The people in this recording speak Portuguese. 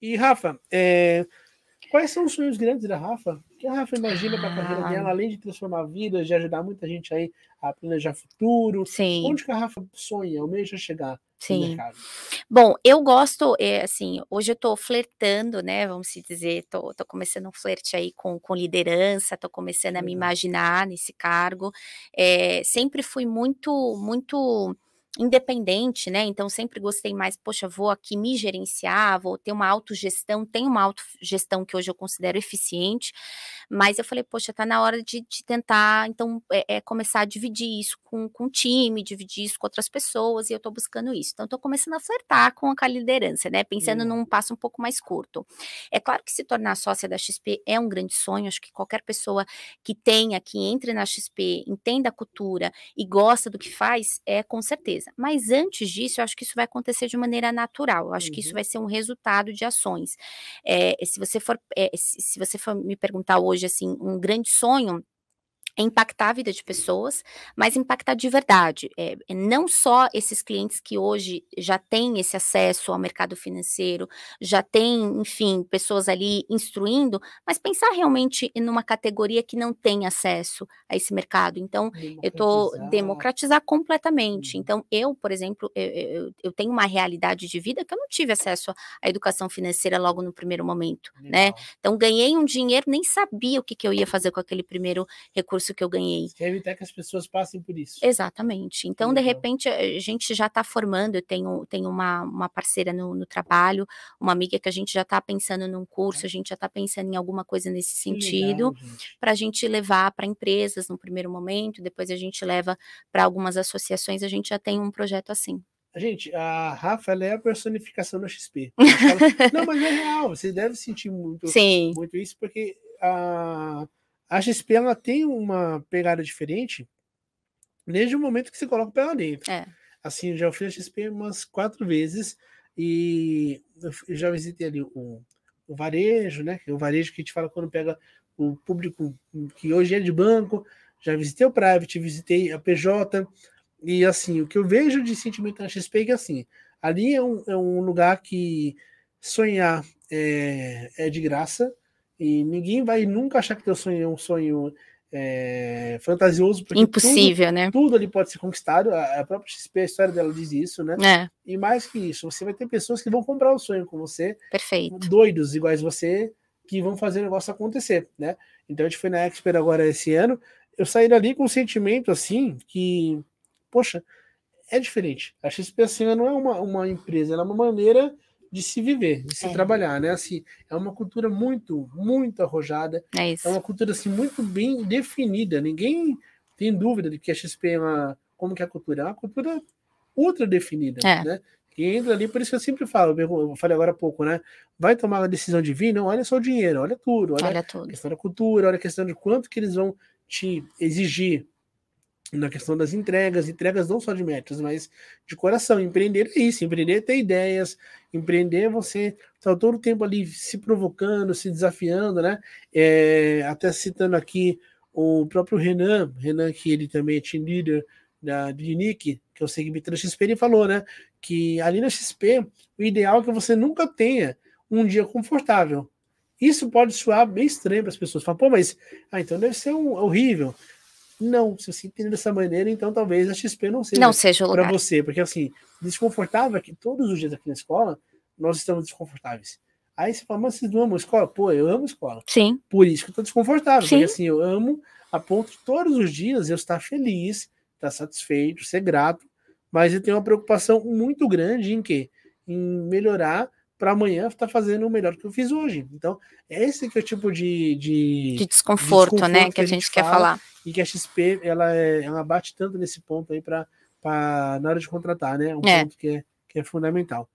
E, Rafa, é... quais são os sonhos grandes da Rafa? O que a Rafa imagina para a carreira ah. dela, além de transformar vidas, de ajudar muita gente aí a planejar futuro? Sim. Onde que a Rafa sonha, almeja chegar? Sim. Bom, eu gosto, é, assim, hoje eu tô flertando, né, vamos se dizer, tô, tô começando um flerte aí com, com liderança, tô começando a me imaginar nesse cargo, é, sempre fui muito, muito independente, né? Então sempre gostei mais, poxa, vou aqui me gerenciar, vou ter uma autogestão, tenho uma autogestão que hoje eu considero eficiente, mas eu falei, poxa, tá na hora de, de tentar, então, é, é, começar a dividir isso com, com o time, dividir isso com outras pessoas, e eu tô buscando isso. Então, tô começando a flertar com a liderança, né? Pensando uhum. num passo um pouco mais curto. É claro que se tornar sócia da XP é um grande sonho, acho que qualquer pessoa que tenha, que entre na XP, entenda a cultura e gosta do que faz, é com certeza coisa. Mas antes disso, eu acho que isso vai acontecer de maneira natural. Eu acho uhum. que isso uhum. vai ser um resultado de ações. É, se você for, é, se, você for me perguntar hoje assim, um grande sonho é impactar a vida de pessoas, mas impactar de verdade. É, é, não só esses clientes que hoje já têm esse acesso ao mercado financeiro, já tem, enfim, pessoas ali instruindo, mas pensar realmente numa categoria que não tem acesso a esse mercado. Então, eu estou democratizar completamente. Então, eu, por exemplo, eu, eu, eu, tenho uma realidade de vida que eu não tive acesso à educação financeira logo no primeiro momento, né? Então, ganhei um dinheiro, nem sabia o que, que eu ia fazer com aquele primeiro recurso isso que eu ganhei. Quer evitar que as pessoas passem por isso. Exatamente. Então, de uhum. repente, a gente já está formando, eu tenho, tenho uma, uma parceira no, no trabalho, uma amiga que a gente já está pensando num curso, a gente já está pensando em alguma coisa nesse sentido, para a gente levar para empresas no primeiro momento, depois a gente leva para algumas associações, a gente já tem um projeto assim. Gente, a Rafa é a personificação da XP. não, mas é real, você deve sentir muito, Sim. muito isso, porque a. Uh a XP ela tem uma pegada diferente desde o momento que você coloca o pé lá dentro. É. Assim, eu já fui a XP umas quatro vezes e eu já visitei ali o, o varejo, né? É o varejo que a gente fala quando pega o público que hoje é de banco. Já visitei o private, visitei a PJ. E assim, o que eu vejo de sentimento na XP é que assim, ali é um, é um lugar que sonhar é, é de graça e ninguém vai nunca achar que teu sonho é um sonho é, fantasioso. Porque Impossível, tudo, né? Tudo ali pode ser conquistado. A, própria XP, a história dela diz isso, né? É. E mais que isso, você vai ter pessoas que vão comprar o sonho com você. Perfeito. Doidos iguais você, que vão fazer o negócio acontecer, né? Então a gente foi na Expert agora esse ano. Eu saí dali com um sentimento assim que, poxa, é diferente. A XP assim, não é uma, uma empresa, ela é uma maneira de se viver, de se é. trabalhar, né? Assim, é uma cultura muito, muito arrojada. É, é isso. É uma cultura assim muito bem definida. Ninguém tem dúvida de que a XP é uma como que é a cultura, é uma cultura ultra definida, é. né? E entra ali, por isso que eu sempre falo, eu falei agora há pouco, né? Vai tomar uma decisão de vir? Não, olha só o dinheiro, olha tudo, olha, olha tudo. a questão da cultura, olha a questão de quanto que eles vão te exigir na questão das entregas, entregas não só de metas, mas de coração. Empreender é isso, empreender é ter ideias, empreender é você estar tá todo o tempo ali se provocando, se desafiando, né? É, até citando aqui o próprio Renan, Renan que ele também é team leader da Nick, que eu é o que me na XP, ele falou, né? Que ali na XP, o ideal é que você nunca tenha um dia confortável. Isso pode soar bem estranho para as pessoas. Falam, pô, mas ah, então deve ser um, horrível. Não, se você entender dessa maneira, então talvez a XP não seja, não seja para você, porque assim, desconfortável é que todos os dias aqui na escola nós estamos desconfortáveis. Aí você fala, mas vocês não amam escola? Pô, eu amo escola. Sim. Por isso que eu tô desconfortável, Sim. porque assim, eu amo a ponto de todos os dias eu estar feliz, estar satisfeito, ser grato, mas eu tenho uma preocupação muito grande em quê? Em melhorar para amanhã estar fazendo o melhor que eu fiz hoje. Então, esse que é o tipo de, de, de desconforto, desconforto, né, que, a gente, quer falar e que a XP ela, é, ela bate tanto nesse ponto aí para na hora de contratar, né? É um é. ponto que é, que é fundamental.